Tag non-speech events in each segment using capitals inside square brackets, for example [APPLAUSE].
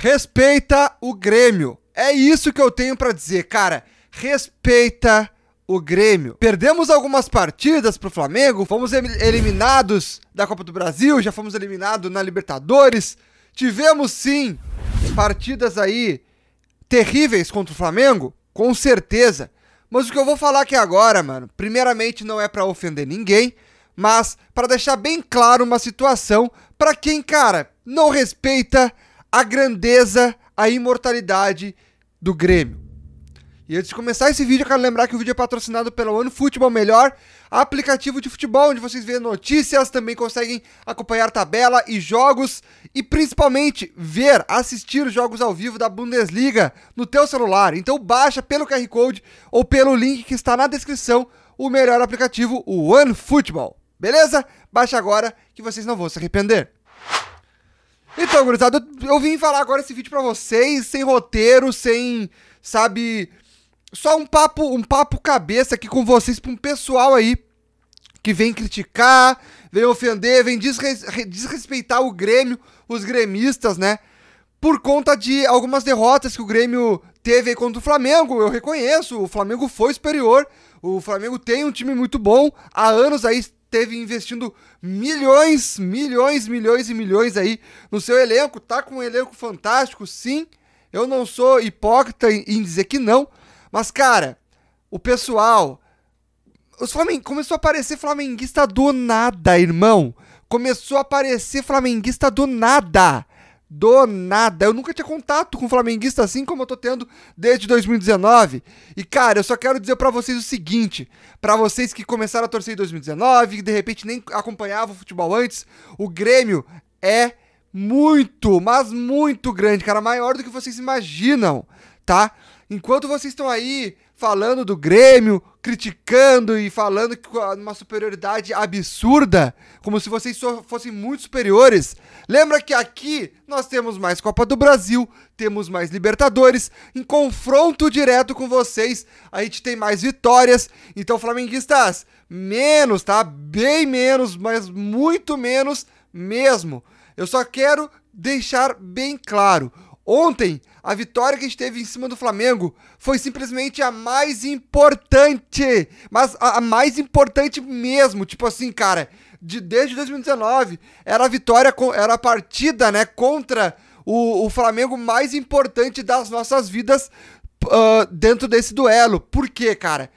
Respeita o Grêmio. É isso que eu tenho para dizer, cara. Respeita o Grêmio. Perdemos algumas partidas pro Flamengo, fomos eliminados da Copa do Brasil, já fomos eliminados na Libertadores. Tivemos sim partidas aí terríveis contra o Flamengo, com certeza. Mas o que eu vou falar aqui agora, mano, primeiramente não é para ofender ninguém, mas para deixar bem claro uma situação para quem, cara, não respeita a grandeza, a imortalidade do Grêmio. E antes de começar esse vídeo, eu quero lembrar que o vídeo é patrocinado pela One Futebol Melhor, aplicativo de futebol onde vocês vêem notícias, também conseguem acompanhar tabela e jogos e principalmente ver, assistir os jogos ao vivo da Bundesliga no teu celular. Então baixa pelo QR Code ou pelo link que está na descrição o melhor aplicativo, o OneFootball. Futebol. Beleza? Baixa agora que vocês não vão se arrepender. Então, gurizada, eu, vim falar agora esse vídeo pra vocês, sem roteiro, sem, sabe, só um papo, um papo cabeça aqui com vocês, pra um pessoal aí que vem criticar, vem ofender, vem desrespeitar o Grêmio, os gremistas, né? por conta de algumas derrotas que o Grêmio teve contra o Flamengo. Eu reconheço, o Flamengo foi superior, o Flamengo tem um time muito bom, há anos aí teve investindo milhões, milhões, milhões e milhões aí no seu elenco, tá com um elenco fantástico, sim. Eu não sou hipócrita em dizer que não, mas cara, o pessoal os Flamengo começou a aparecer flamenguista do nada, irmão. Começou a aparecer flamenguista do nada do nada. Eu nunca tinha contato com flamenguista assim como eu tô tendo desde 2019. E cara, eu só quero dizer para vocês o seguinte, para vocês que começaram a torcer em 2019 e de repente nem acompanhavam o futebol antes, o Grêmio é muito, mas muito grande, cara, maior do que vocês imaginam, tá? Enquanto vocês estão aí falando do Grêmio, criticando e falando com uma superioridade absurda, como se vocês fossem muito superiores. Lembra que aqui nós temos mais Copa do Brasil, temos mais Libertadores, em confronto direto com vocês, a gente tem mais vitórias. Então, flamenguistas, menos, tá? Bem menos, mas muito menos mesmo. Eu só quero deixar bem claro. Ontem a vitória que a gente teve em cima do Flamengo foi simplesmente a mais importante. Mas a, a mais importante mesmo. Tipo assim, cara, de, desde 2019 era a vitória, era a partida, né, contra o, o Flamengo mais importante das nossas vidas uh, dentro desse duelo. Por quê, cara?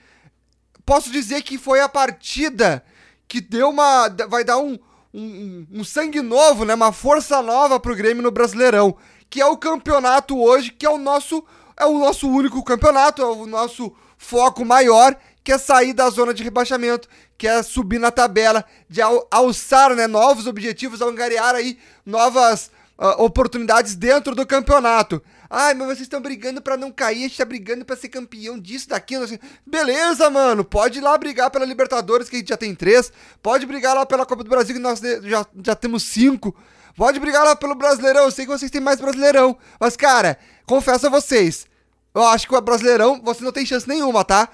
Posso dizer que foi a partida que deu uma. vai dar um. Um, um, sangue novo, né? Uma força nova pro Grêmio no Brasileirão que é o campeonato hoje, que é o nosso é o nosso único campeonato, é o nosso foco maior, que é sair da zona de rebaixamento, que é subir na tabela, de al alçar né, novos objetivos, angariar aí novas uh, oportunidades dentro do campeonato. Ai, mas vocês estão brigando para não cair, a gente tá brigando para ser campeão disso, daquilo. Assim. Beleza, mano, pode ir lá brigar pela Libertadores, que a gente já tem três. Pode brigar lá pela Copa do Brasil, que nós já, já temos cinco. Pode brigar lá pelo Brasileirão, eu sei que vocês têm mais Brasileirão. Mas, cara, confesso a vocês, eu acho que o Brasileirão, você não tem chance nenhuma, tá?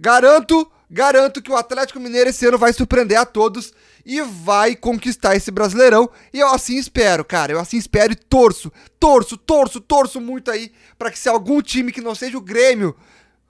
Garanto, garanto que o Atlético Mineiro esse ano vai surpreender a todos e vai conquistar esse Brasileirão. E eu assim espero, cara. Eu assim espero e torço, torço, torço, torço muito aí para que se algum time que não seja o Grêmio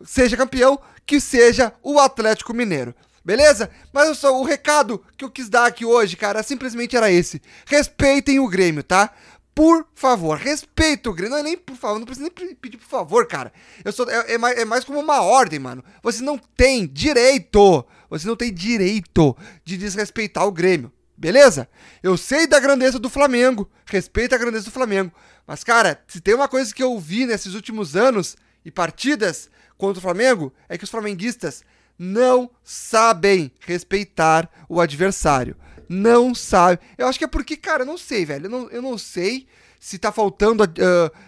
seja campeão, que seja o Atlético Mineiro. Beleza? Mas só, o recado que eu quis dar aqui hoje, cara, simplesmente era esse. Respeitem o Grêmio, tá? Por favor, respeita o Grêmio. Não é nem por favor, não precisa nem pedir por favor, cara. Eu sou, é, é, mais, é mais como uma ordem, mano. Você não tem direito, você não tem direito de desrespeitar o Grêmio, beleza? Eu sei da grandeza do Flamengo, respeito a grandeza do Flamengo. Mas, cara, se tem uma coisa que eu vi nesses últimos anos e partidas contra o Flamengo, é que os flamenguistas não sabem respeitar o adversário. Não sabem. Eu acho que é porque, cara, eu não sei, velho. Eu não, eu não sei se tá faltando uh,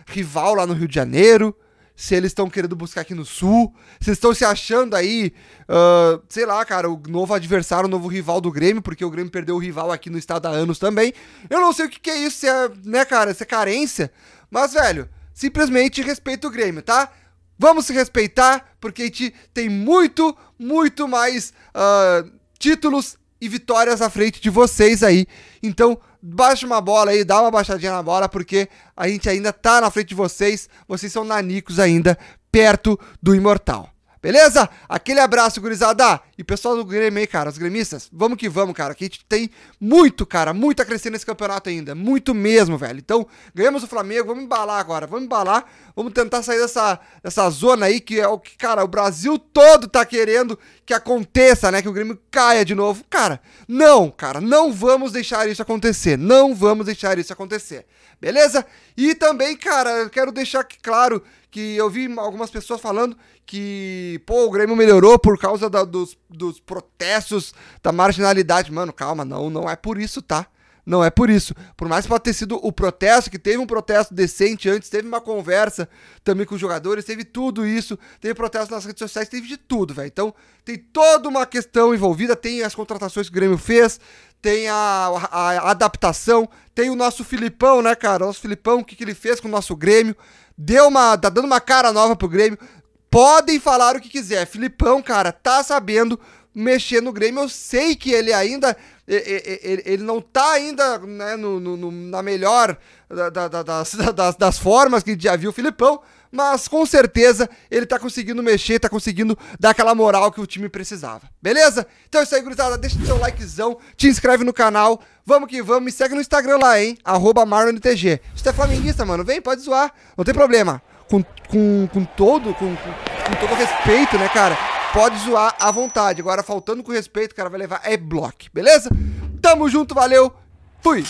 rival lá no Rio de Janeiro, se eles estão querendo buscar aqui no Sul, se estão se achando aí, uh, sei lá, cara, o novo adversário, o novo rival do Grêmio, porque o Grêmio perdeu o rival aqui no estado há anos também. Eu não sei o que, que é isso, se é, né, cara, se é carência. Mas, velho, simplesmente respeita o Grêmio, tá? Vamos se respeitar, porque a gente tem muito, muito mais uh, títulos e vitórias à frente de vocês aí. Então, baixa uma bola aí, dá uma baixadinha na bola, porque a gente ainda tá na frente de vocês. Vocês são nanicos ainda, perto do imortal. Beleza? Aquele abraço, gurizada. E pessoal do Grêmio aí, cara, os gremistas, vamos que vamos, cara. Que a gente tem muito, cara, muito a crescer nesse campeonato ainda. Muito mesmo, velho. Então, ganhamos o Flamengo, vamos embalar agora, vamos embalar. Vamos tentar sair dessa, dessa zona aí, que é o que, cara, o Brasil todo tá querendo que aconteça, né? Que o Grêmio caia de novo. Cara, não, cara, não vamos deixar isso acontecer. Não vamos deixar isso acontecer. Beleza? E também, cara, eu quero deixar claro que eu vi algumas pessoas falando que, pô, o Grêmio melhorou por causa da, dos, dos protestos, da marginalidade. Mano, calma, não, não é por isso, tá? Não é por isso. Por mais que pode ter sido o protesto, que teve um protesto decente antes, teve uma conversa também com os jogadores, teve tudo isso, teve protesto nas redes sociais, teve de tudo, velho. Então, tem toda uma questão envolvida, tem as contratações que o Grêmio fez, tem a, a, a adaptação, tem o nosso Filipão, né, cara? O nosso Filipão, o que, que ele fez com o nosso Grêmio? Deu uma. tá dando uma cara nova pro Grêmio. Podem falar o que quiser. Filipão, cara, tá sabendo mexer no Grêmio. Eu sei que ele ainda ele não tá ainda né, no, no, na melhor da, da, das, [LAUGHS] das, das formas que já viu o Filipão, mas com certeza ele tá conseguindo mexer, tá conseguindo dar aquela moral que o time precisava. Beleza? Então é isso aí, gurizada. Deixa seu likezão, te inscreve no canal. Vamos que vamos, me segue no Instagram lá, hein? Arroba MarlonTG. Se tu é flamenguista, mano, vem, pode zoar. Não tem problema. Com, com, com todo, com, com, com todo respeito, né, cara? Pode zoar à vontade. Agora, faltando com respeito, o cara vai levar é bloco, beleza? Tamo junto, valeu, fui!